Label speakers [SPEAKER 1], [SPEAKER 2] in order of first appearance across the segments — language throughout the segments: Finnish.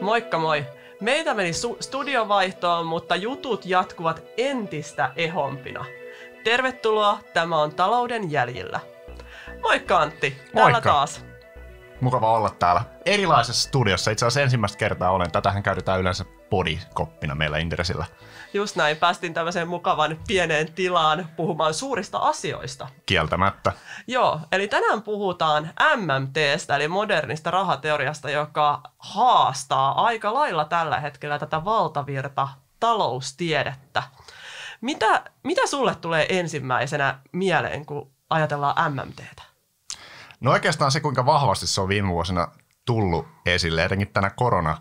[SPEAKER 1] Moikka moi! Meitä meni su- studiovaihtoon, mutta jutut jatkuvat entistä ehompina. Tervetuloa, tämä on Talouden jäljillä. Moikka Antti, Moikka. täällä taas.
[SPEAKER 2] Mukava olla täällä. Erilaisessa studiossa, itse asiassa ensimmäistä kertaa olen. Tätähän käytetään yleensä podikoppina meillä Inderesillä.
[SPEAKER 1] Just näin, päästiin tämmöiseen mukavan pieneen tilaan puhumaan suurista asioista.
[SPEAKER 2] Kieltämättä.
[SPEAKER 1] Joo, eli tänään puhutaan MMTstä, eli modernista rahateoriasta, joka haastaa aika lailla tällä hetkellä tätä valtavirta taloustiedettä. Mitä, mitä sulle tulee ensimmäisenä mieleen, kun ajatellaan MMTtä?
[SPEAKER 2] No oikeastaan se, kuinka vahvasti se on viime vuosina tullut esille, etenkin tänä korona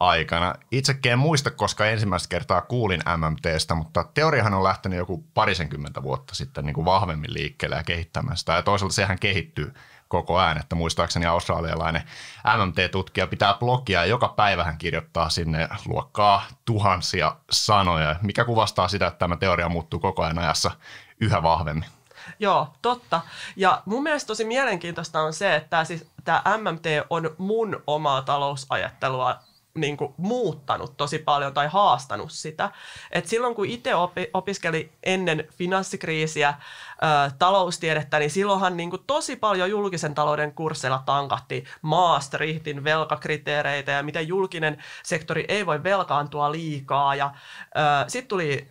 [SPEAKER 2] aikana. Itsekin en muista, koska ensimmäistä kertaa kuulin MMTstä, mutta teoriahan on lähtenyt joku parisenkymmentä vuotta sitten niin kuin vahvemmin liikkeelle ja kehittämään sitä. Ja toisaalta sehän kehittyy koko ajan, että muistaakseni australialainen MMT-tutkija pitää blogia ja joka päivä hän kirjoittaa sinne luokkaa tuhansia sanoja, mikä kuvastaa sitä, että tämä teoria muuttuu koko ajan ajassa yhä vahvemmin.
[SPEAKER 1] Joo, totta. Ja mun mielestä tosi mielenkiintoista on se, että siis tämä MMT on mun omaa talousajattelua niin kuin muuttanut tosi paljon tai haastanut sitä. Et silloin kun itse opi, opiskeli ennen finanssikriisiä ö, taloustiedettä, niin silloinhan niin kuin tosi paljon julkisen talouden kursseilla tankatti Maastrichtin velkakriteereitä ja miten julkinen sektori ei voi velkaantua liikaa. Ja sitten tuli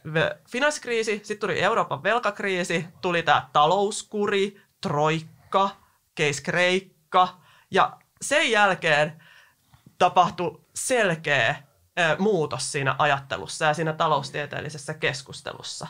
[SPEAKER 1] finanssikriisi, sitten tuli Euroopan velkakriisi, tuli tämä talouskuri, troikka, keiskreikka ja sen jälkeen tapahtui selkeä muutos siinä ajattelussa ja siinä taloustieteellisessä keskustelussa.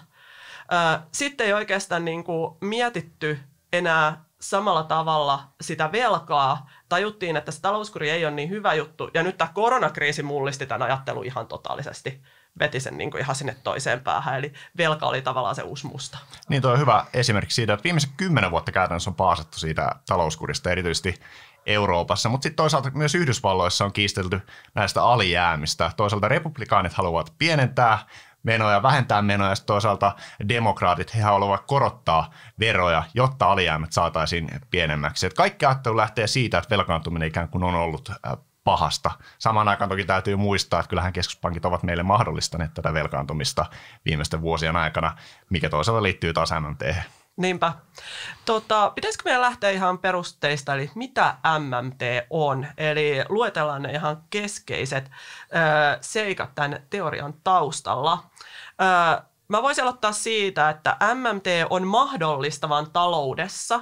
[SPEAKER 1] Sitten ei oikeastaan niin kuin mietitty enää samalla tavalla sitä velkaa. Tajuttiin, että se talouskuri ei ole niin hyvä juttu. Ja nyt tämä koronakriisi mullisti tämän ajattelun ihan totaalisesti. Veti sen niin kuin ihan sinne toiseen päähän. Eli velka oli tavallaan se uusi musta.
[SPEAKER 2] Niin tuo on hyvä esimerkki siitä, että viimeiset kymmenen vuotta käytännössä on paasettu siitä talouskurista. Erityisesti Euroopassa, mutta sitten toisaalta myös Yhdysvalloissa on kiistelty näistä alijäämistä. Toisaalta republikaanit haluavat pienentää menoja, vähentää menoja, ja toisaalta demokraatit, he haluavat korottaa veroja, jotta alijäämät saataisiin pienemmäksi. Et kaikki ajattelu lähtee siitä, että velkaantuminen ikään kuin on ollut pahasta. Samaan aikaan toki täytyy muistaa, että kyllähän keskuspankit ovat meille mahdollistaneet tätä velkaantumista viimeisten vuosien aikana, mikä toisaalta liittyy taas MMT.
[SPEAKER 1] Niinpä. Tota, pitäisikö meidän lähteä ihan perusteista, eli mitä MMT on? Eli luetellaan ne ihan keskeiset ö, seikat tämän teorian taustalla. Ö, mä voisin aloittaa siitä, että MMT on mahdollistavan taloudessa,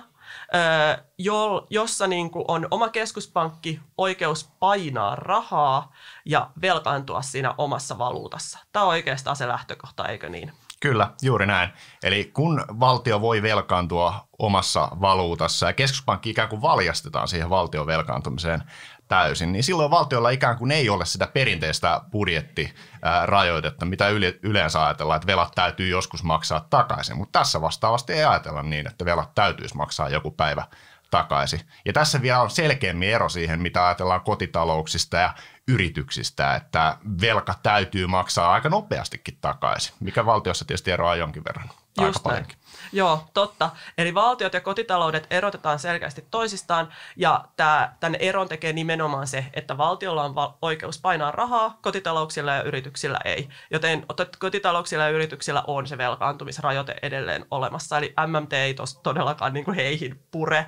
[SPEAKER 1] ö, jo, jossa niin kuin on oma keskuspankki oikeus painaa rahaa ja velkaantua siinä omassa valuutassa. Tämä on oikeastaan se lähtökohta, eikö niin?
[SPEAKER 2] Kyllä, juuri näin. Eli kun valtio voi velkaantua omassa valuutassa ja keskuspankki ikään kuin valjastetaan siihen valtion velkaantumiseen täysin, niin silloin valtiolla ikään kuin ei ole sitä perinteistä budjettirajoitetta, mitä yleensä ajatellaan, että velat täytyy joskus maksaa takaisin. Mutta tässä vastaavasti ei ajatella niin, että velat täytyisi maksaa joku päivä takaisin. Ja tässä vielä on selkeämmin ero siihen, mitä ajatellaan kotitalouksista ja yrityksistä, että velka täytyy maksaa aika nopeastikin takaisin, mikä valtiossa tietysti eroaa jonkin verran. Just aika paljon.
[SPEAKER 1] Joo, totta. Eli valtiot ja kotitaloudet erotetaan selkeästi toisistaan ja tämän eron tekee nimenomaan se, että valtiolla on oikeus painaa rahaa, kotitalouksilla ja yrityksillä ei. Joten kotitalouksilla ja yrityksillä on se velkaantumisrajoite edelleen olemassa, eli MMT ei tos todellakaan niin kuin heihin pure.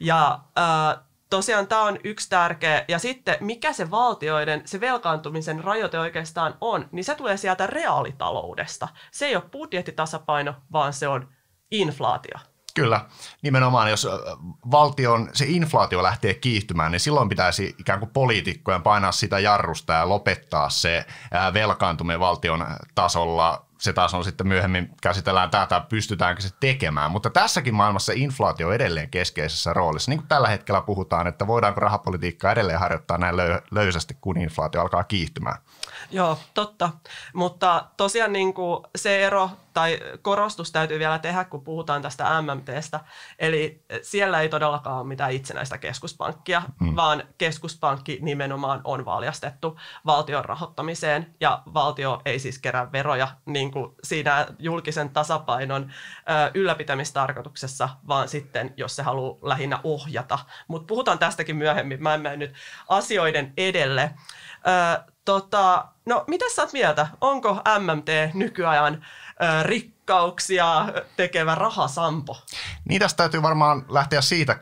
[SPEAKER 1] Ja äh, tosiaan tämä on yksi tärkeä. Ja sitten mikä se valtioiden, se velkaantumisen rajoite oikeastaan on, niin se tulee sieltä reaalitaloudesta. Se ei ole budjettitasapaino, vaan se on inflaatio.
[SPEAKER 2] Kyllä, nimenomaan jos valtion se inflaatio lähtee kiihtymään, niin silloin pitäisi ikään kuin poliitikkojen painaa sitä jarrusta ja lopettaa se velkaantuminen valtion tasolla se taas on sitten myöhemmin käsitellään tätä, pystytäänkö se tekemään. Mutta tässäkin maailmassa inflaatio on edelleen keskeisessä roolissa. Niin kuin tällä hetkellä puhutaan, että voidaanko rahapolitiikkaa edelleen harjoittaa näin löysästi, kun inflaatio alkaa kiihtymään.
[SPEAKER 1] Joo, totta. Mutta tosiaan niin kuin se ero tai korostus täytyy vielä tehdä, kun puhutaan tästä MMTstä. Eli siellä ei todellakaan ole mitään itsenäistä keskuspankkia, mm. vaan keskuspankki nimenomaan on valjastettu valtion rahoittamiseen ja valtio ei siis kerää veroja niin kuin siinä julkisen tasapainon ylläpitämistarkoituksessa, vaan sitten jos se haluaa lähinnä ohjata. Mutta puhutaan tästäkin myöhemmin, mä en mene nyt asioiden edelle. Ö, tota, no, mitä sä oot mieltä? Onko MMT nykyajan rikkauksia tekevä rahasampo.
[SPEAKER 2] Niin tästä täytyy varmaan lähteä siitä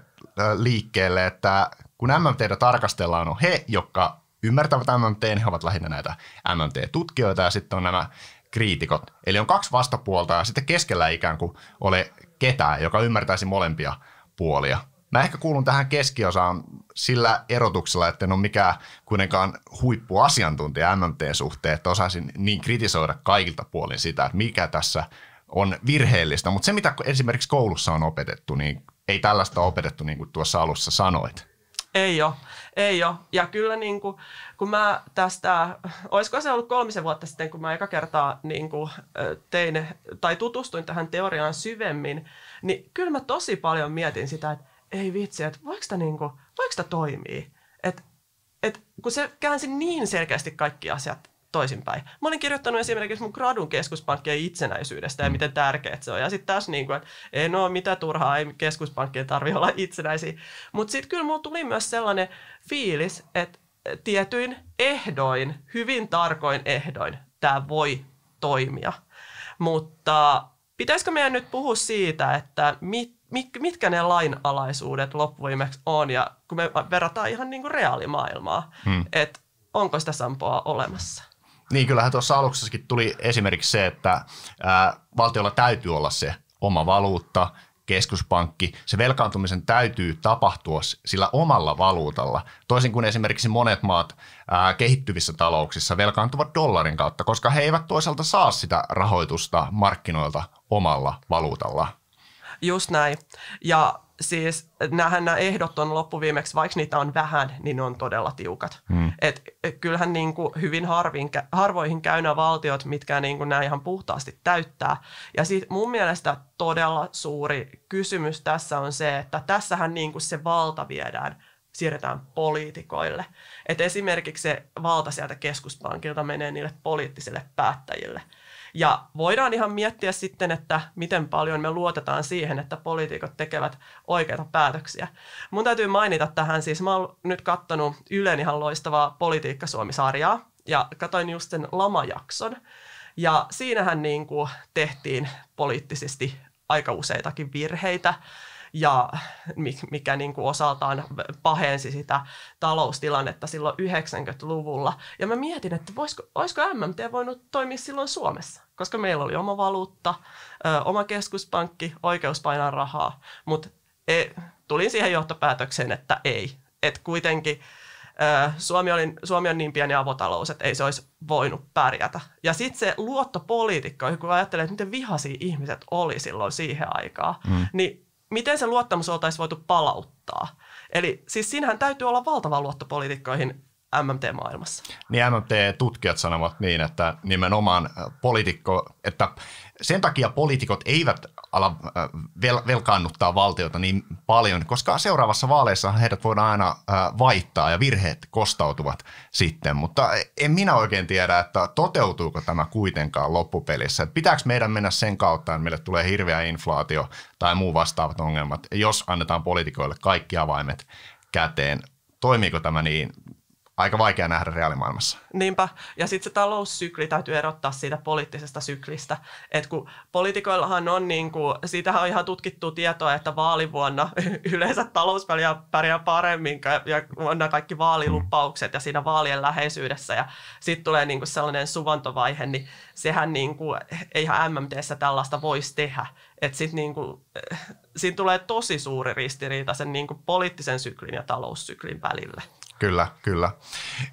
[SPEAKER 2] liikkeelle, että kun MMTtä tarkastellaan, on he, jotka ymmärtävät MMT, niin he ovat lähinnä näitä MMT-tutkijoita ja sitten on nämä kriitikot. Eli on kaksi vastapuolta ja sitten keskellä ikään kuin ole ketään, joka ymmärtäisi molempia puolia. Mä ehkä kuulun tähän keskiosaan sillä erotuksella, että en ole mikään kuitenkaan huippuasiantuntija mmt suhteen, että osaisin niin kritisoida kaikilta puolin sitä, että mikä tässä on virheellistä. Mutta se, mitä esimerkiksi koulussa on opetettu, niin ei tällaista opetettu, niin kuin tuossa alussa sanoit.
[SPEAKER 1] Ei ole, ei ole. Ja kyllä niin kuin, kun mä tästä, olisiko se ollut kolmisen vuotta sitten, kun mä eka kertaa niin kuin, tein tai tutustuin tähän teoriaan syvemmin, niin kyllä mä tosi paljon mietin sitä, että ei vitsi, että voiko tämä niinku, toimii? Et, et, kun se käänsi niin selkeästi kaikki asiat toisinpäin. Mä olin kirjoittanut esimerkiksi mun gradun keskuspankkien itsenäisyydestä ja mm. miten tärkeät se on. Ja sitten tässä niin kuin, että ei no mitä turhaa, ei keskuspankkien tarvitse olla itsenäisiä. Mutta sitten kyllä mulla tuli myös sellainen fiilis, että tietyin ehdoin, hyvin tarkoin ehdoin, tämä voi toimia. Mutta pitäisikö meidän nyt puhua siitä, että mit, mit, mitkä ne lainalaisuudet loppuviimeksi on, ja kun me verrataan ihan niin kuin reaalimaailmaa, hmm. että onko sitä sampoa
[SPEAKER 2] olemassa. Niin, kyllähän tuossa aluksessakin tuli esimerkiksi se, että ää, valtiolla täytyy olla se oma valuutta, keskuspankki, se velkaantumisen täytyy tapahtua sillä omalla valuutalla. Toisin kuin esimerkiksi monet maat ää, kehittyvissä talouksissa velkaantuvat dollarin kautta, koska he eivät toisaalta saa sitä rahoitusta markkinoilta omalla valuutalla.
[SPEAKER 1] Just näin. Ja siis nämä ehdot on loppuviimeksi, vaikka niitä on vähän, niin ne on todella tiukat. Hmm. Et, et kyllähän niin kuin hyvin harvin, harvoihin käy nämä valtiot, mitkä niin kuin nämä ihan puhtaasti täyttää. Ja sit mun mielestä todella suuri kysymys tässä on se, että tässähän niin kuin se valta viedään siirretään poliitikoille. Et esimerkiksi se valta sieltä keskuspankilta menee niille poliittisille päättäjille – ja voidaan ihan miettiä sitten, että miten paljon me luotetaan siihen, että poliitikot tekevät oikeita päätöksiä. Mun täytyy mainita tähän, siis mä oon nyt katsonut Ylen ihan loistavaa Politiikka Suomi-sarjaa ja katoin just sen lamajakson. Ja siinähän niin kuin tehtiin poliittisesti aika useitakin virheitä ja mikä niin kuin osaltaan pahensi sitä taloustilannetta silloin 90-luvulla. Ja mä mietin, että voisiko, olisiko MMT voinut toimia silloin Suomessa? koska meillä oli oma valuutta, ö, oma keskuspankki, oikeus painaa rahaa, mutta e, tulin siihen johtopäätökseen, että ei. Että kuitenkin ö, Suomi, oli, Suomi on niin pieni avotalous, että ei se olisi voinut pärjätä. Ja sitten se luottopoliitikko, kun ajattelee, että miten vihaisia ihmiset oli silloin siihen aikaan, mm. niin miten se luottamus oltaisiin voitu palauttaa? Eli siis siinähän täytyy olla valtava luottopoliitikkoihin MMT-maailmassa.
[SPEAKER 2] Niin MMT-tutkijat sanovat niin, että nimenomaan äh, poliitikko, että sen takia poliitikot eivät ala äh, velkaannuttaa valtiota niin paljon, koska seuraavassa vaaleissa heidät voidaan aina äh, vaihtaa ja virheet kostautuvat sitten, mutta en minä oikein tiedä, että toteutuuko tämä kuitenkaan loppupelissä. Että pitääkö meidän mennä sen kautta, että meille tulee hirveä inflaatio tai muu vastaavat ongelmat, jos annetaan poliitikoille kaikki avaimet käteen. Toimiiko tämä niin? aika vaikea nähdä reaalimaailmassa.
[SPEAKER 1] Niinpä. Ja sitten se taloussykli täytyy erottaa siitä poliittisesta syklistä. Et kun poliitikoillahan on, niin kuin, siitähän on ihan tutkittu tietoa, että vaalivuonna yleensä talous pärjää paremmin ja on nämä kaikki vaalilupaukset mm. ja siinä vaalien läheisyydessä. Ja sitten tulee niin kuin sellainen suvantovaihe, niin sehän niin kuin, eihän MMTssä tällaista voisi tehdä. Että sitten niin kuin, eh, siinä tulee tosi suuri ristiriita sen niin kuin poliittisen syklin ja taloussyklin välille.
[SPEAKER 2] Kyllä, kyllä.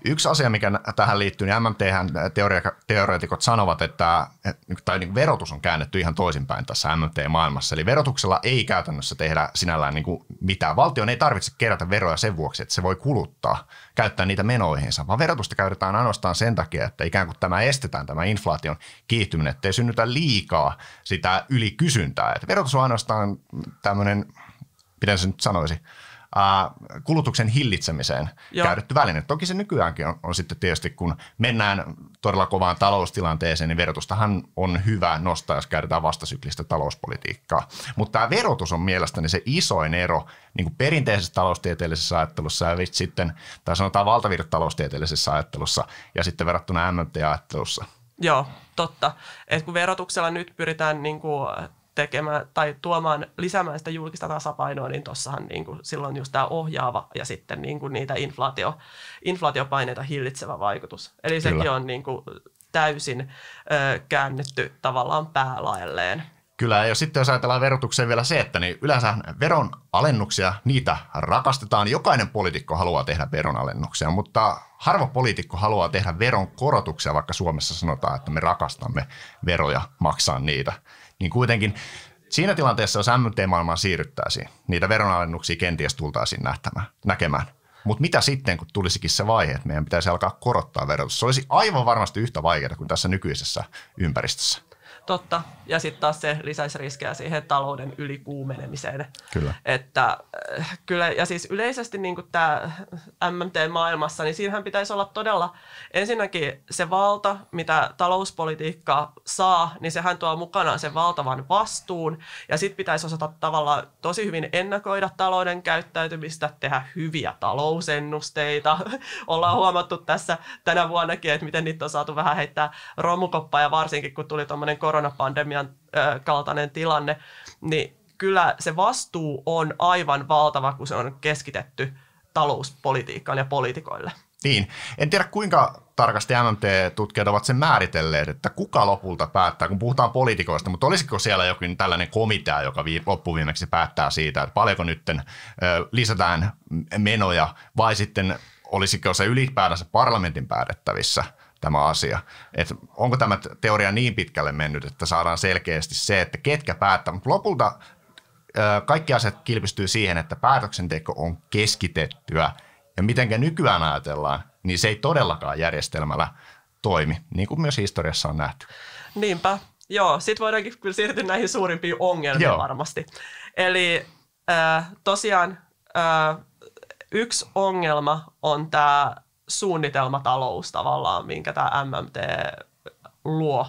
[SPEAKER 2] Yksi asia, mikä tähän liittyy, niin MMT teoreetikot sanovat, että tai niin verotus on käännetty ihan toisinpäin tässä MMT-maailmassa. Eli verotuksella ei käytännössä tehdä sinällään niin kuin mitään. Valtion ei tarvitse kerätä veroja sen vuoksi, että se voi kuluttaa, käyttää niitä menoihinsa, vaan verotusta käytetään ainoastaan sen takia, että ikään kuin tämä estetään, tämä inflaation kiihtyminen, ettei synnytä liikaa sitä ylikysyntää. Että verotus on ainoastaan tämmöinen, miten se nyt sanoisi, kulutuksen hillitsemiseen Joo. käytetty väline. Toki se nykyäänkin on, on sitten tietysti, kun mennään todella kovaan taloustilanteeseen, niin verotustahan on hyvä nostaa, jos käytetään vastasyklistä talouspolitiikkaa. Mutta tämä verotus on mielestäni se isoin ero niin kuin perinteisessä taloustieteellisessä ajattelussa ja sitten, tai sanotaan valtavirtataloustieteellisessä ajattelussa ja sitten verrattuna MMT-ajattelussa.
[SPEAKER 1] Joo, totta. Et kun verotuksella nyt pyritään niin kuin tekemään tai tuomaan, lisäämään sitä julkista tasapainoa, niin tuossahan niin silloin just tämä ohjaava ja sitten niin kuin niitä inflaatio, inflaatiopaineita hillitsevä vaikutus. Eli Kyllä. sekin on niin kuin, täysin ö, käännetty tavallaan päälaelleen.
[SPEAKER 2] Kyllä, ja sitten jos ajatellaan verotukseen vielä se, että niin yleensä veron alennuksia, niitä rakastetaan. Jokainen poliitikko haluaa tehdä veron alennuksia mutta harva poliitikko haluaa tehdä veron korotuksia, vaikka Suomessa sanotaan, että me rakastamme veroja, maksaa niitä niin kuitenkin siinä tilanteessa, jos MT-maailmaan siirryttäisiin, niitä veronalennuksia kenties tultaisiin nähtämään, näkemään. Mutta mitä sitten, kun tulisikin se vaihe, että meidän pitäisi alkaa korottaa verotus? Se olisi aivan varmasti yhtä vaikeaa kuin tässä nykyisessä ympäristössä
[SPEAKER 1] totta. Ja sitten taas se lisäisi riskejä siihen talouden ylikuumenemiseen. Kyllä. Että, äh, kyllä ja siis yleisesti niin tämä MMT-maailmassa, niin siinähän pitäisi olla todella ensinnäkin se valta, mitä talouspolitiikka saa, niin sehän tuo mukanaan sen valtavan vastuun. Ja sitten pitäisi osata tavallaan tosi hyvin ennakoida talouden käyttäytymistä, tehdä hyviä talousennusteita. Ollaan huomattu tässä tänä vuonnakin, että miten niitä on saatu vähän heittää romukoppaa ja varsinkin kun tuli tuommoinen korona koronapandemian kaltainen tilanne, niin kyllä se vastuu on aivan valtava, kun se on keskitetty talouspolitiikkaan ja poliitikoille.
[SPEAKER 2] Niin. En tiedä kuinka tarkasti MMT-tutkijat ovat sen määritelleet, että kuka lopulta päättää, kun puhutaan poliitikoista, mutta olisiko siellä jokin tällainen komitea, joka loppuviimeksi päättää siitä, että paljonko nyt lisätään menoja, vai sitten olisiko se ylipäätänsä parlamentin päätettävissä – tämä asia. Et onko tämä teoria niin pitkälle mennyt, että saadaan selkeästi se, että ketkä päättävät. Mutta lopulta kaikki asiat kilpistyy siihen, että päätöksenteko on keskitettyä. Ja mitenkä nykyään ajatellaan, niin se ei todellakaan järjestelmällä toimi, niin kuin myös historiassa on nähty.
[SPEAKER 1] Niinpä, joo. Sitten voidaankin kyllä siirtyä näihin suurimpiin ongelmiin joo. varmasti. Eli äh, tosiaan äh, yksi ongelma on tämä suunnitelmatalous tavallaan, minkä tämä MMT luo.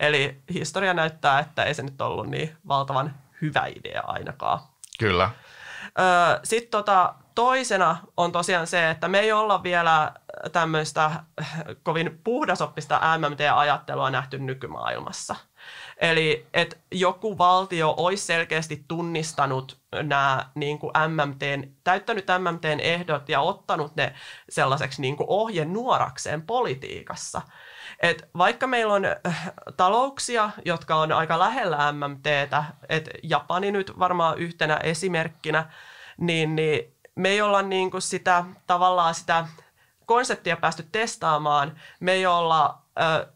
[SPEAKER 1] Eli historia näyttää, että ei se nyt ollut niin valtavan hyvä idea ainakaan. Kyllä. Sitten tota, toisena on tosiaan se, että me ei olla vielä tämmöistä kovin puhdasoppista MMT-ajattelua nähty nykymaailmassa – Eli että joku valtio olisi selkeästi tunnistanut nämä niin kuin MMT, täyttänyt MMTn ehdot ja ottanut ne sellaiseksi niin kuin ohjenuorakseen politiikassa. Et vaikka meillä on äh, talouksia, jotka on aika lähellä MMTtä, että Japani nyt varmaan yhtenä esimerkkinä, niin, niin me ei olla niin kuin sitä tavallaan sitä konseptia päästy testaamaan, me ei olla ö, äh,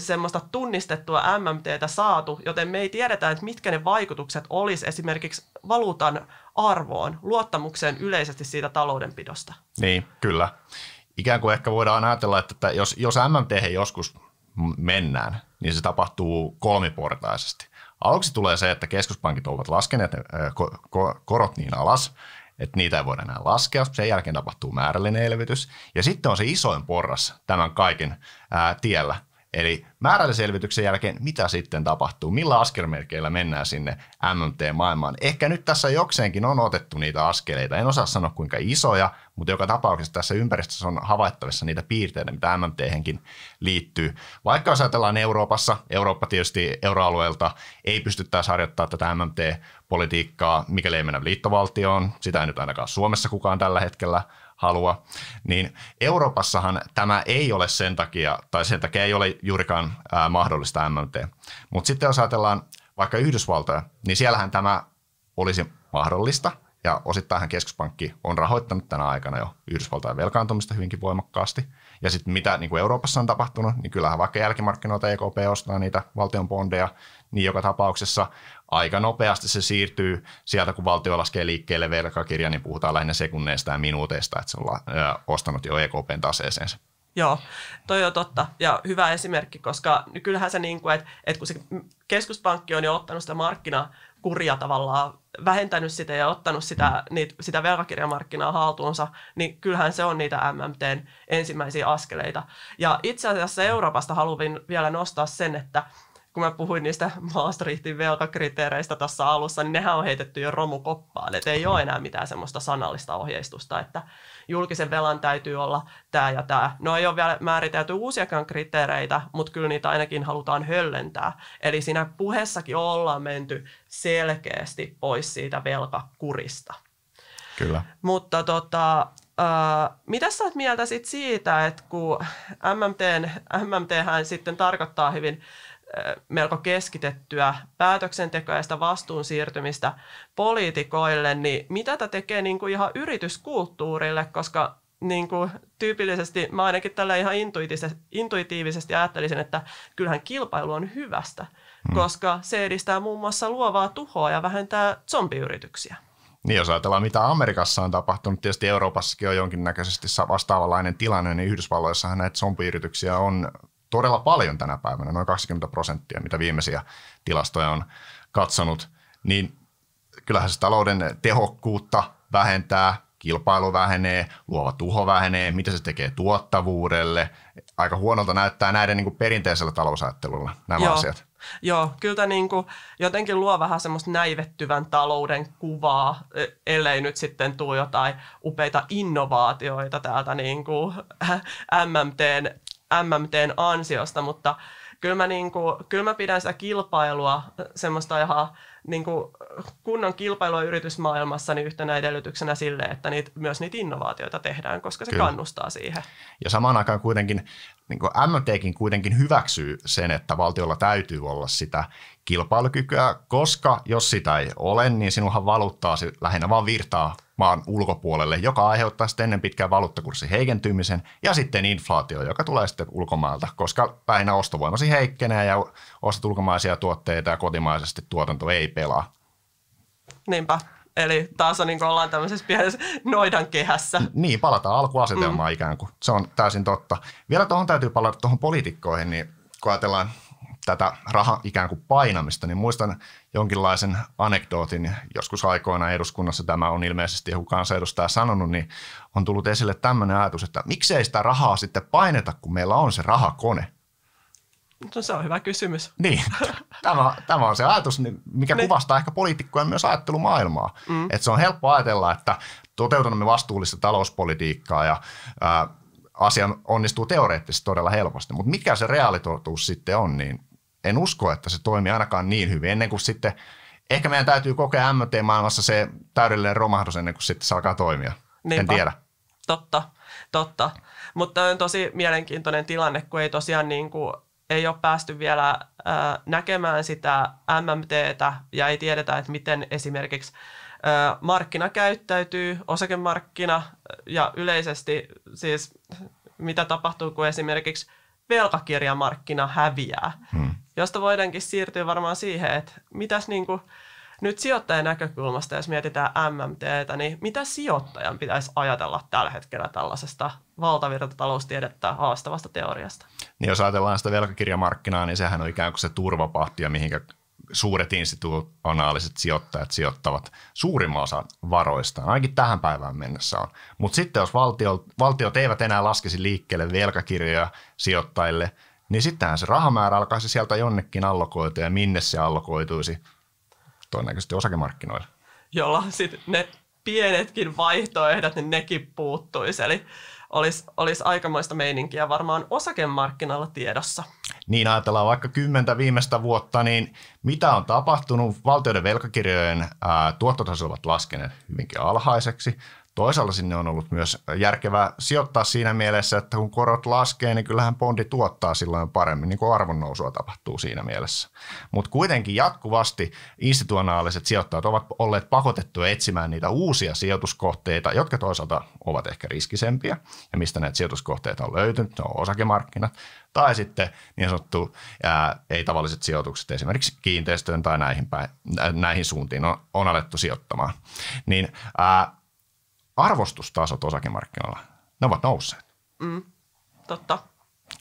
[SPEAKER 1] semmoista tunnistettua MMTtä saatu, joten me ei tiedetä, että mitkä ne vaikutukset olisi esimerkiksi valuutan arvoon, luottamukseen yleisesti siitä taloudenpidosta.
[SPEAKER 2] Niin, kyllä. Ikään kuin ehkä voidaan ajatella, että jos, jos MMT joskus mennään, niin se tapahtuu kolmiportaisesti. Aluksi tulee se, että keskuspankit ovat laskeneet korot niin alas, että niitä ei voida enää laskea. Sen jälkeen tapahtuu määrällinen elvytys. Ja sitten on se isoin porras tämän kaiken ää, tiellä – Eli määrällisen jälkeen mitä sitten tapahtuu? Millä askelmerkeillä mennään sinne MMT-maailmaan? Ehkä nyt tässä jokseenkin on otettu niitä askeleita. En osaa sanoa kuinka isoja, mutta joka tapauksessa tässä ympäristössä on havaittavissa niitä piirteitä, mitä MMT-henkin liittyy. Vaikka jos ajatellaan Euroopassa, Eurooppa tietysti euroalueelta ei pystyttäisi harjoittamaan tätä MMT-politiikkaa, mikäli ei mennä liittovaltioon. Sitä ei nyt ainakaan Suomessa kukaan tällä hetkellä halua. Niin Euroopassahan tämä ei ole sen takia, tai sen takia ei ole juurikaan ää, mahdollista MMT. Mutta sitten jos ajatellaan vaikka Yhdysvaltoja, niin siellähän tämä olisi mahdollista, ja osittainhan keskuspankki on rahoittanut tänä aikana jo Yhdysvaltain velkaantumista hyvinkin voimakkaasti – ja sitten mitä niin kuin Euroopassa on tapahtunut, niin kyllähän vaikka jälkimarkkinoilta EKP ostaa niitä valtion bondeja, niin joka tapauksessa aika nopeasti se siirtyy sieltä, kun valtio laskee liikkeelle velkakirja, niin puhutaan lähinnä sekunneista ja minuuteista, että se on ostanut jo EKPn taseeseen
[SPEAKER 1] Joo, toi on totta ja hyvä esimerkki, koska kyllähän se niin kuin, että, että kun se keskuspankki on jo ottanut sitä markkina, kuria tavallaan vähentänyt sitä ja ottanut sitä, niitä, sitä velkakirjamarkkinaa haltuunsa, niin kyllähän se on niitä MMTn ensimmäisiä askeleita. Ja itse asiassa Euroopasta haluan vielä nostaa sen, että kun mä puhuin niistä Maastrichtin velkakriteereistä tässä alussa, niin nehän on heitetty jo romukoppaan. Että ei ole enää mitään semmoista sanallista ohjeistusta, että julkisen velan täytyy olla tämä ja tämä. No ei ole vielä määritelty uusiakaan kriteereitä, mutta kyllä niitä ainakin halutaan höllentää. Eli siinä puheessakin ollaan menty selkeästi pois siitä velkakurista. Kyllä. Mutta tota, Öö, mitä sä oot mieltä sit siitä, että kun MMT, MMT sitten tarkoittaa hyvin melko keskitettyä päätöksentekoa ja sitä vastuun siirtymistä poliitikoille, niin mitä tämä tekee niin kuin ihan yrityskulttuurille, koska niin kuin tyypillisesti, mä ainakin tällä ihan intuitiivisesti ajattelisin, että kyllähän kilpailu on hyvästä, hmm. koska se edistää muun muassa luovaa tuhoa ja vähentää zombiyrityksiä.
[SPEAKER 2] Niin, jos ajatellaan, mitä Amerikassa on tapahtunut, tietysti Euroopassakin on jonkinnäköisesti vastaavanlainen tilanne, niin Yhdysvalloissahan näitä zombiyrityksiä on todella paljon tänä päivänä, noin 20 prosenttia, mitä viimeisiä tilastoja on katsonut, niin kyllähän se talouden tehokkuutta vähentää, kilpailu vähenee, luova tuho vähenee, mitä se tekee tuottavuudelle. Aika huonolta näyttää näiden niin kuin perinteisellä talousajattelulla nämä Joo. asiat.
[SPEAKER 1] Joo, kyllä tämä niin kuin jotenkin luo vähän semmoista näivettyvän talouden kuvaa, e, ellei nyt sitten tule jotain upeita innovaatioita täältä niin kuin MMTn MMTn ansiosta, mutta kyllä mä, niin kuin, kyllä mä pidän sitä kilpailua, semmoista ihan niin kuin kunnon kilpailua yritysmaailmassa niin yhtenä edellytyksenä sille, että niitä, myös niitä innovaatioita tehdään, koska se kyllä. kannustaa siihen.
[SPEAKER 2] Ja samaan aikaan kuitenkin niin kuin MMTkin kuitenkin hyväksyy sen, että valtiolla täytyy olla sitä kilpailukykyä, koska jos sitä ei ole, niin sinunhan valuuttaa lähinnä vaan virtaa maan ulkopuolelle, joka aiheuttaa sitten ennen pitkään valuuttakurssin heikentymisen ja sitten inflaatio, joka tulee sitten ulkomailta, koska lähinnä ostovoimasi heikkenee ja ostat ulkomaisia tuotteita ja kotimaisesti tuotanto ei pelaa.
[SPEAKER 1] Niinpä. Eli taas on, niin ollaan tämmöisessä pienessä
[SPEAKER 2] noidan kehässä. Niin, palataan alkuasetelmaan mm. ikään kuin. Se on täysin totta. Vielä tuohon täytyy palata tuohon poliitikkoihin, niin kun ajatellaan tätä raha ikään kuin painamista, niin muistan jonkinlaisen anekdootin, joskus aikoina eduskunnassa tämä on ilmeisesti joku kansanedustaja sanonut, niin on tullut esille tämmöinen ajatus, että miksei sitä rahaa sitten paineta, kun meillä on se rahakone. No se on hyvä kysymys. Niin, tämä, tämä on se ajatus, niin mikä niin. kuvastaa ehkä poliitikkojen myös ajattelumaailmaa. Mm. Että se on helppo ajatella, että toteutamme vastuullista talouspolitiikkaa ja ää, asia onnistuu teoreettisesti todella helposti. Mutta mikä se reaalitotuus sitten on, niin en usko, että se toimii ainakaan niin hyvin ennen kuin sitten ehkä meidän täytyy kokea MT-maailmassa se täydellinen romahdus ennen kuin sitten se alkaa toimia. Niinpä. En tiedä.
[SPEAKER 1] Totta, totta. Mutta on tosi mielenkiintoinen tilanne, kun ei tosiaan niin kuin ei ole päästy vielä näkemään sitä MMTtä ja ei tiedetä, että miten esimerkiksi markkina käyttäytyy, osakemarkkina ja yleisesti siis mitä tapahtuu, kun esimerkiksi velkakirjamarkkina häviää, hmm. josta voidaankin siirtyä varmaan siihen, että mitäs niin kuin, nyt sijoittajan näkökulmasta, jos mietitään MMTtä, niin mitä sijoittajan pitäisi ajatella tällä hetkellä tällaisesta valtavirtataloustiedettä haastavasta teoriasta?
[SPEAKER 2] Niin jos ajatellaan sitä velkakirjamarkkinaa, niin sehän on ikään kuin se turvapahtia, mihinkä suuret institutionaaliset sijoittajat sijoittavat suurimman osan varoistaan, ainakin tähän päivään mennessä on. Mutta sitten jos valtiot, valtiot eivät enää laskisi liikkeelle velkakirjoja sijoittajille, niin sittenhän se rahamäärä alkaisi sieltä jonnekin allokoitua ja minne se allokoituisi – todennäköisesti osakemarkkinoilla.
[SPEAKER 1] Jolla sitten ne pienetkin vaihtoehdot, niin nekin puuttuisi. Eli olisi, olisi aikamoista meininkiä varmaan osakemarkkinalla tiedossa.
[SPEAKER 2] Niin ajatellaan vaikka kymmentä viimeistä vuotta, niin mitä on tapahtunut? Valtioiden velkakirjojen tuottotasot ovat laskeneet hyvinkin alhaiseksi. Toisaalta sinne on ollut myös järkevää sijoittaa siinä mielessä, että kun korot laskee, niin kyllähän bondi tuottaa silloin paremmin, niin kuin arvonnousua tapahtuu siinä mielessä. Mutta kuitenkin jatkuvasti institutionaaliset sijoittajat ovat olleet pakotettuja etsimään niitä uusia sijoituskohteita, jotka toisaalta ovat ehkä riskisempiä, ja mistä näitä sijoituskohteita on löytynyt, ne on osakemarkkinat, tai sitten niin sanottu ää, ei-tavalliset sijoitukset esimerkiksi kiinteistöön tai näihin, päin, näihin suuntiin on, on alettu sijoittamaan. Niin ää, arvostustasot osakemarkkinoilla, ne ovat nousseet. Mm, totta.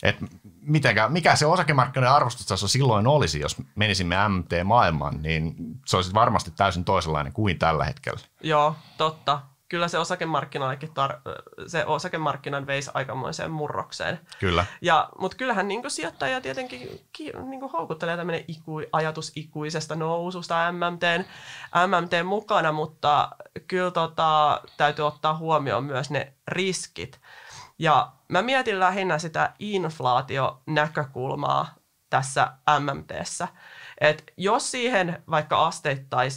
[SPEAKER 2] Et mitenkä, mikä se osakemarkkinoiden arvostustaso silloin olisi, jos menisimme MT-maailmaan, niin se olisi varmasti täysin toisenlainen kuin tällä hetkellä.
[SPEAKER 1] Joo, totta kyllä se osakemarkkinallakin tar- se osakemarkkinan veisi aikamoiseen murrokseen. Kyllä. Ja, mutta kyllähän niin sijoittaja tietenkin ki, niin houkuttelee tämmöinen iku, ajatus ikuisesta noususta MMTn, MMTn mukana, mutta kyllä tota, täytyy ottaa huomioon myös ne riskit. Ja mä mietin lähinnä sitä inflaationäkökulmaa tässä MMTssä. Et jos siihen vaikka asteittain,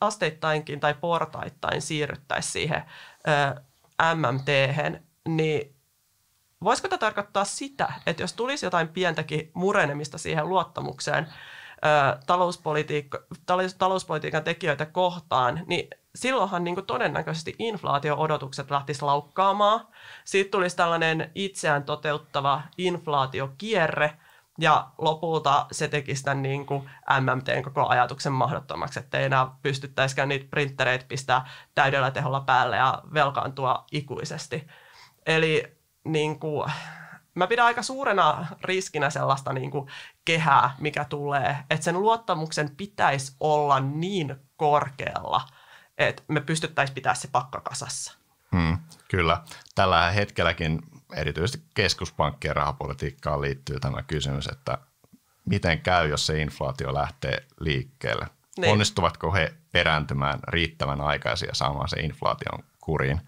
[SPEAKER 1] asteittainkin tai portaittain siirryttäisiin siihen mmt niin voisiko tämä tarkoittaa sitä, että jos tulisi jotain pientäkin murenemista siihen luottamukseen ö, talouspolitiikan tekijöitä kohtaan, niin silloinhan niin kuin todennäköisesti inflaatio-odotukset lähtisi laukkaamaan. Siitä tulisi tällainen itseään toteuttava inflaatiokierre – ja lopulta se teki sitä niin kuin MMTn koko ajatuksen mahdottomaksi, että ei enää pystyttäisikään niitä printtereitä pistää täydellä teholla päälle ja velkaantua ikuisesti. Eli niin kuin, mä pidän aika suurena riskinä sellaista niin kuin kehää, mikä tulee, että sen luottamuksen pitäisi olla niin korkealla, että me pystyttäisiin pitää se pakka kasassa.
[SPEAKER 2] Hmm, kyllä. Tällä hetkelläkin erityisesti keskuspankkien rahapolitiikkaan liittyy tämä kysymys, että miten käy, jos se inflaatio lähtee liikkeelle. Niin. Onnistuvatko he perääntymään riittävän aikaisin ja saamaan se inflaation kuriin?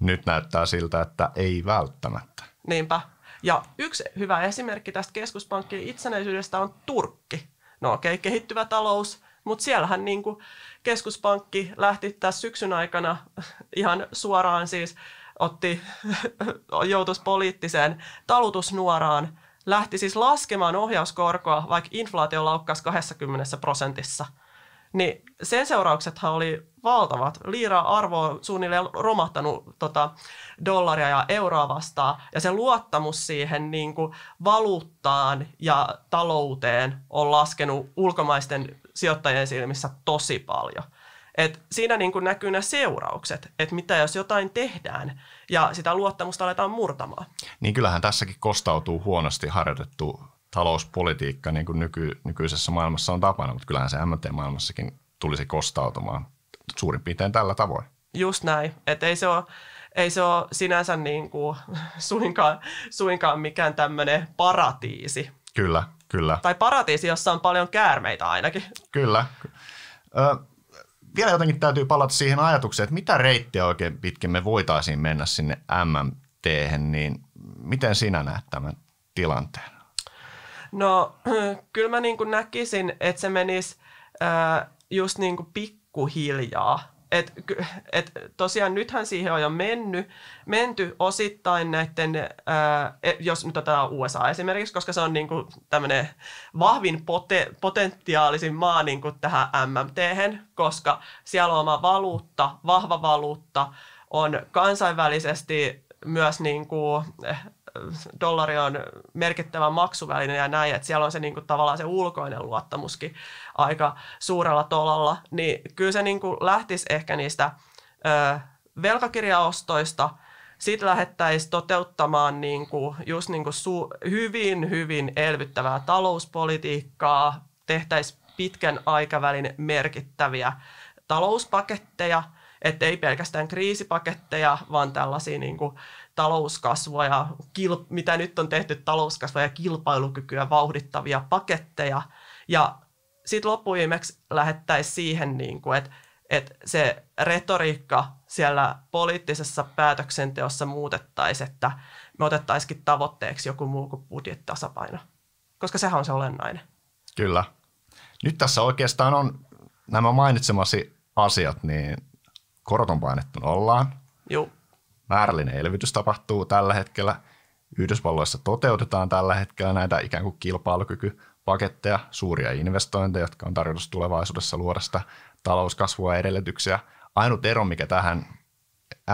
[SPEAKER 2] Nyt näyttää siltä, että ei välttämättä.
[SPEAKER 1] Niinpä. Ja yksi hyvä esimerkki tästä keskuspankkien itsenäisyydestä on Turkki. No okei, okay, kehittyvä talous, mutta siellähän niin kuin keskuspankki lähti tässä syksyn aikana ihan suoraan siis otti, joutuisi poliittiseen talutusnuoraan, lähti siis laskemaan ohjauskorkoa, vaikka inflaatio laukkasi 20 prosentissa. Niin sen seurauksethan oli valtavat. Liira arvo on suunnilleen romahtanut tota, dollaria ja euroa vastaan, ja se luottamus siihen niin kuin, valuuttaan ja talouteen on laskenut ulkomaisten sijoittajien silmissä tosi paljon – et siinä niin kuin näkyy nämä seuraukset, että mitä jos jotain tehdään ja sitä luottamusta aletaan murtamaan.
[SPEAKER 2] Niin kyllähän tässäkin kostautuu huonosti harjoitettu talouspolitiikka niin kuin nyky, nykyisessä maailmassa on tapana, mutta kyllähän se MT-maailmassakin tulisi kostautumaan suurin piirtein tällä tavoin.
[SPEAKER 1] Just näin, että ei se ole ei se ole sinänsä niin kuin suinkaan, suinkaan mikään tämmöinen paratiisi.
[SPEAKER 2] Kyllä, kyllä.
[SPEAKER 1] Tai paratiisi, jossa on paljon käärmeitä ainakin.
[SPEAKER 2] Kyllä. Ö, vielä jotenkin täytyy palata siihen ajatukseen, että mitä reittiä oikein pitkin me voitaisiin mennä sinne MMT, niin miten sinä näet tämän tilanteen?
[SPEAKER 1] No kyllä mä niin kuin näkisin, että se menisi äh, just niin kuin pikkuhiljaa et, et tosiaan nythän siihen on jo mennyt, menty osittain näiden, ää, e-, jos nyt otetaan USA esimerkiksi, koska se on niinku tämmöinen vahvin pote, potentiaalisin maa niinku tähän mmt koska siellä on oma valuutta, vahva valuutta, on kansainvälisesti myös niinku, eh, dollari on merkittävä maksuväline ja näin, että siellä on se niin kuin, tavallaan se ulkoinen luottamuskin aika suurella tolalla, niin kyllä se niin kuin, lähtisi ehkä niistä ö, velkakirjaostoista, sitten lähdettäisiin toteuttamaan niin kuin, just niin kuin su- hyvin, hyvin elvyttävää talouspolitiikkaa, tehtäisiin pitkän aikavälin merkittäviä talouspaketteja, että ei pelkästään kriisipaketteja, vaan tällaisia niin kuin, talouskasvua ja kil, mitä nyt on tehty talouskasvua ja kilpailukykyä vauhdittavia paketteja. Ja sitten loppuviimeksi lähettäisiin siihen, niin kuin, että, että se retoriikka siellä poliittisessa päätöksenteossa muutettaisiin, että me otettaisikin tavoitteeksi joku muu kuin budjettitasapaino, koska sehän on se olennainen.
[SPEAKER 2] Kyllä. Nyt tässä oikeastaan on nämä mainitsemasi asiat, niin korot on painettu nollaan. Joo määrällinen elvytys tapahtuu tällä hetkellä. Yhdysvalloissa toteutetaan tällä hetkellä näitä ikään kuin kilpailukykypaketteja, suuria investointeja, jotka on tarkoitus tulevaisuudessa luoda sitä talouskasvua edellytyksiä. Ainut ero, mikä tähän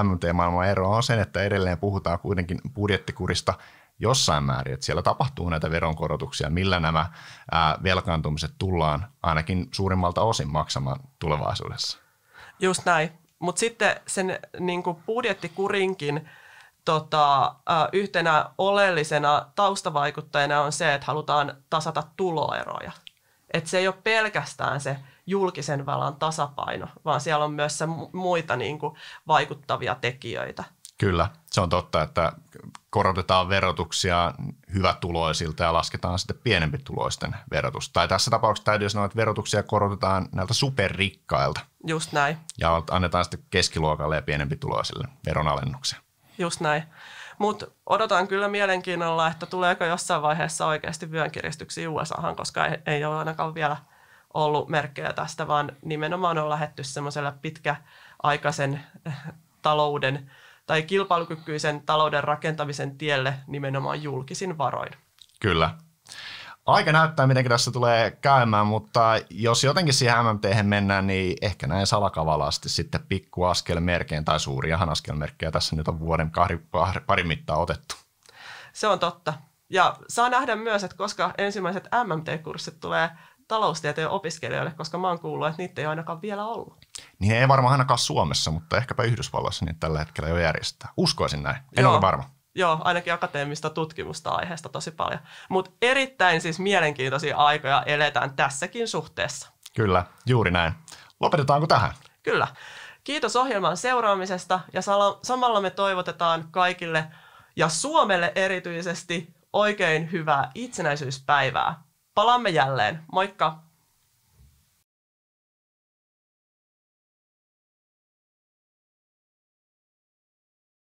[SPEAKER 2] MMT-maailman ero on sen, että edelleen puhutaan kuitenkin budjettikurista jossain määrin, että siellä tapahtuu näitä veronkorotuksia, millä nämä velkaantumiset tullaan ainakin suurimmalta osin maksamaan tulevaisuudessa.
[SPEAKER 1] Just näin. Mutta sitten sen niin kuin budjettikurinkin tota, yhtenä oleellisena taustavaikuttajana on se, että halutaan tasata tuloeroja. Et se ei ole pelkästään se julkisen valan tasapaino, vaan siellä on myös muita niin kuin, vaikuttavia tekijöitä.
[SPEAKER 2] Kyllä, se on totta, että korotetaan verotuksia hyvätuloisilta ja lasketaan sitten tuloisten verotus. Tai tässä tapauksessa täytyy sanoa, että verotuksia korotetaan näiltä superrikkailta. Just näin. Ja annetaan sitten keskiluokalle ja tuloisille veronalennuksia.
[SPEAKER 1] Just näin. Mutta odotan kyllä mielenkiinnolla, että tuleeko jossain vaiheessa oikeasti vyönkiristyksiä USAhan, koska ei, ei ole ainakaan vielä ollut merkkejä tästä, vaan nimenomaan on lähetty semmoiselle pitkäaikaisen eh, talouden – tai kilpailukykyisen talouden rakentamisen tielle nimenomaan julkisin varoin.
[SPEAKER 2] Kyllä. Aika näyttää, miten tässä tulee käymään, mutta jos jotenkin siihen MMT mennään, niin ehkä näin salakavalasti sitten pikku pikkuaskelmerkein tai suuriahan askelmerkkejä tässä nyt on vuoden kahri, pari mittaa otettu.
[SPEAKER 1] Se on totta. Ja saa nähdä myös, että koska ensimmäiset MMT-kurssit tulee taloustieteen opiskelijoille, koska mä oon kuullut, että niitä ei ainakaan vielä ollut.
[SPEAKER 2] Niin ei varmaan ainakaan Suomessa, mutta ehkäpä Yhdysvalloissa niin tällä hetkellä jo järjestää. Uskoisin näin, en Joo. ole varma.
[SPEAKER 1] Joo, ainakin akateemista tutkimusta aiheesta tosi paljon. Mutta erittäin siis mielenkiintoisia aikoja eletään tässäkin suhteessa.
[SPEAKER 2] Kyllä, juuri näin. Lopetetaanko tähän?
[SPEAKER 1] Kyllä. Kiitos ohjelman seuraamisesta ja samalla me toivotetaan kaikille ja Suomelle erityisesti oikein hyvää itsenäisyyspäivää. Palaamme jälleen. Moikka!